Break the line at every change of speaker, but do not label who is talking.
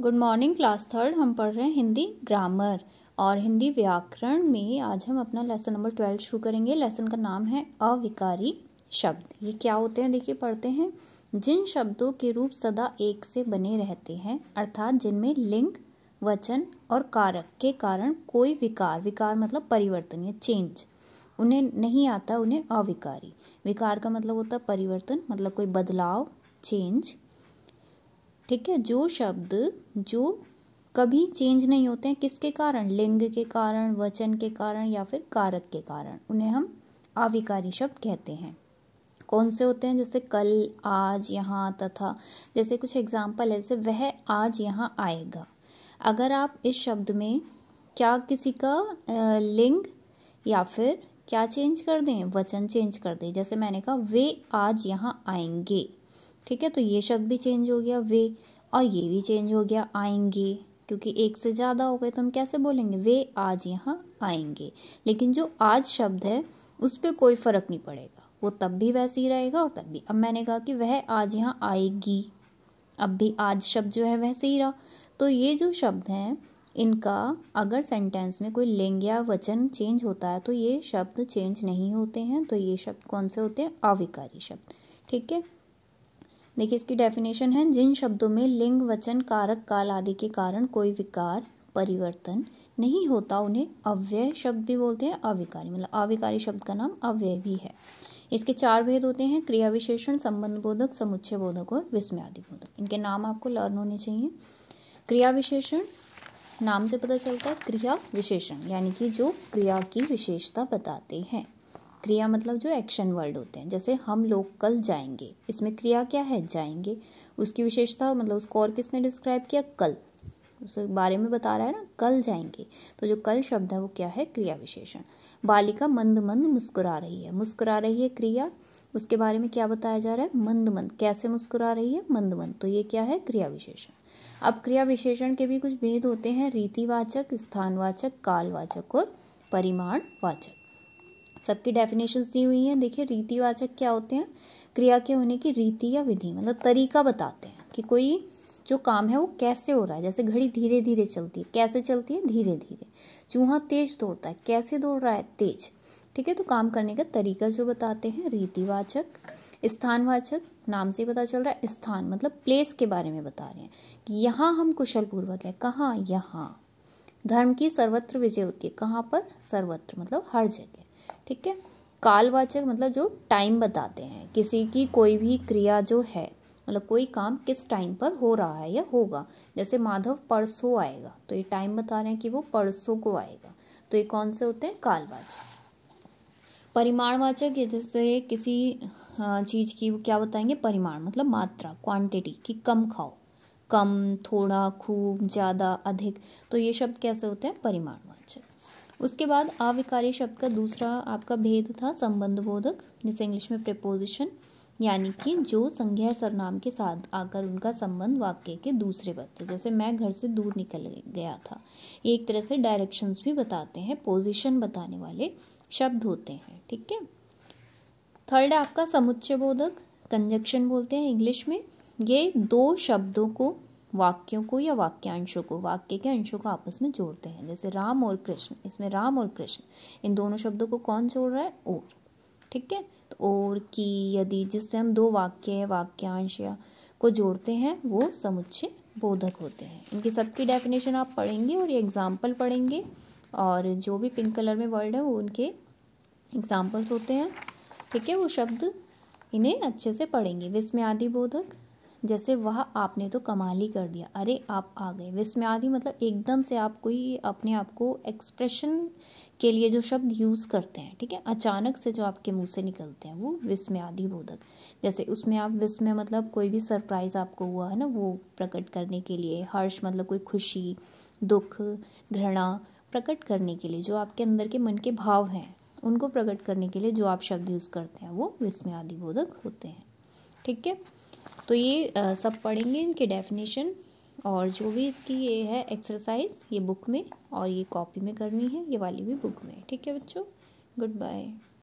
good morning class third हम पढ़ रहे हैं हिंदी ग्रामर और हिंदी व्याकरण में आज हम अपना लेसन नंबर ट्वेल्व शुरू करेंगे लेसन का नाम है अविकारी शब्द ये क्या होते हैं देखिए पढ़ते हैं जिन शब्दों के रूप सदा एक से बने रहते हैं अर्थात जिनमें लिंग वचन और कारक के कारण कोई विकार विकार मतलब परिवर्तन या चेंज उन्हें नहीं आता उन्हें अविकारी विकार का मतलब होता है परिवर्तन मतलब कोई बदलाव चेंज ठीक है जो शब्द जो कभी चेंज नहीं होते हैं किसके कारण लिंग के कारण वचन के कारण या फिर कारक के कारण उन्हें हम आविकारी शब्द कहते हैं कौन से होते हैं जैसे कल आज यहाँ तथा जैसे कुछ एग्जाम्पल है जैसे वह आज यहाँ आएगा अगर आप इस शब्द में क्या किसी का लिंग या फिर क्या चेंज कर दें वचन चेंज कर दें जैसे मैंने कहा वे आज यहाँ आएंगे ठीक है तो ये शब्द भी चेंज हो गया वे और ये भी चेंज हो गया आएंगे क्योंकि एक से ज़्यादा हो गए तो हम कैसे बोलेंगे वे आज यहाँ आएंगे लेकिन जो आज शब्द है उस पर कोई फ़र्क नहीं पड़ेगा वो तब भी वैसे ही रहेगा और तब भी अब मैंने कहा कि वह आज यहाँ आएगी अब भी आज शब्द जो है वैसे ही रहा तो ये जो शब्द हैं इनका अगर सेंटेंस में कोई लिंग या वचन चेंज होता है तो ये शब्द चेंज नहीं होते हैं तो ये शब्द कौन से होते हैं अविकारी शब्द ठीक है देखिए इसकी डेफिनेशन है जिन शब्दों में लिंग वचन कारक काल आदि के कारण कोई विकार परिवर्तन नहीं होता उन्हें अव्यय शब्द भी बोलते हैं अविकारी मतलब अविकारी शब्द का नाम अव्यय भी है इसके चार भेद होते हैं क्रिया विशेषण संबंध बोधक समुच्चय बोधक और विस्मयादि बोधक इनके नाम आपको लर्न होने चाहिए क्रिया विशेषण नाम से पता चलता है क्रिया विशेषण यानी कि जो क्रिया की विशेषता बताते हैं क्रिया मतलब जो एक्शन वर्ड होते हैं जैसे हम लोग कल जाएंगे इसमें क्रिया क्या है जाएंगे उसकी विशेषता मतलब उसको और किसने डिस्क्राइब किया कल उस बारे में बता रहा है ना कल जाएंगे तो जो कल शब्द है वो क्या है क्रिया विशेषण बालिका मंद मंद मुस्कुरा रही है मुस्कुरा रही है क्रिया उसके बारे में क्या बताया जा रहा है मंद मंद कैसे मुस्कुरा रही है मंद मंद तो ये क्या है क्रिया विशेषण अब क्रिया विशेषण के भी कुछ भेद होते हैं रीतिवाचक स्थानवाचक कालवाचक और परिमाणवाचक सबकी डेफिनेशन दी हुई हैं देखिए रीतिवाचक क्या होते हैं क्रिया के होने की रीति या विधि मतलब तरीका बताते हैं कि कोई जो काम है वो कैसे हो रहा है जैसे घड़ी धीरे धीरे चलती है कैसे चलती है धीरे धीरे चूहा तेज दौड़ता है कैसे दौड़ रहा है तेज ठीक है तो काम करने का तरीका जो बताते हैं रीतिवाचक स्थानवाचक नाम से ही पता चल रहा है स्थान मतलब प्लेस के बारे में बता रहे हैं कि यहाँ हम कुशल पूर्वक है कहाँ यहाँ धर्म की सर्वत्र विजय होती है कहाँ पर सर्वत्र मतलब हर जगह ठीक है कालवाचक मतलब जो टाइम बताते हैं किसी की कोई भी क्रिया जो है मतलब कोई काम किस टाइम पर हो रहा है या होगा जैसे माधव परसों आएगा तो ये टाइम बता रहे हैं कि वो परसों को आएगा तो ये कौन से होते हैं कालवाचक परिमाणवाचक ये जैसे किसी चीज़ की वो क्या बताएंगे परिमाण मतलब मात्रा क्वांटिटी कि कम खाओ कम थोड़ा खूब ज़्यादा अधिक तो ये शब्द कैसे होते हैं परिमाण उसके बाद अविकारी शब्द का दूसरा आपका भेद था संबंध बोधक जिसे इंग्लिश में प्रपोजिशन यानी कि जो संज्ञा सरनाम के साथ आकर उनका संबंध वाक्य के दूसरे वक्त जैसे मैं घर से दूर निकल गया था ये एक तरह से डायरेक्शंस भी बताते हैं पोजीशन बताने वाले शब्द होते हैं ठीक है थर्ड आपका समुच्चय बोधक कंजक्शन बोलते हैं इंग्लिश में ये दो शब्दों को वाक्यों को या वाक्यांशों को वाक्य के अंशों को आपस में जोड़ते हैं जैसे राम और कृष्ण इसमें राम और कृष्ण इन दोनों शब्दों को कौन जोड़ रहा है और ठीक है तो और की यदि जिससे हम दो वाक्य वाक्यांश या को जोड़ते हैं वो समुच्चय बोधक होते हैं इनकी सबकी डेफिनेशन आप पढ़ेंगे और ये एग्जाम्पल पढ़ेंगे और जो भी पिंक कलर में वर्ड है वो उनके एग्जाम्पल्स होते हैं ठीक है वो शब्द इन्हें अच्छे से पढ़ेंगे विस्मयादि बोधक जैसे वह आपने तो कमाल ही कर दिया अरे आप आ गए विस्म्यादि मतलब एकदम से आप कोई अपने आप को एक्सप्रेशन के लिए जो शब्द यूज़ करते हैं ठीक है अचानक से जो आपके मुंह से निकलते हैं वो विस्म्यादि बोधक जैसे उसमें आप विस्मय मतलब कोई भी सरप्राइज़ आपको हुआ है ना वो प्रकट करने के लिए हर्ष मतलब कोई खुशी दुख घृणा प्रकट करने के लिए जो आपके अंदर के मन के भाव हैं उनको प्रकट करने के लिए जो आप शब्द यूज़ करते हैं वो विस्मयादि बोधक होते हैं ठीक है तो ये आ, सब पढ़ेंगे इनके डेफिनेशन और जो भी इसकी ये है एक्सरसाइज ये बुक में और ये कॉपी में करनी है ये वाली भी बुक में ठीक है बच्चों गुड बाय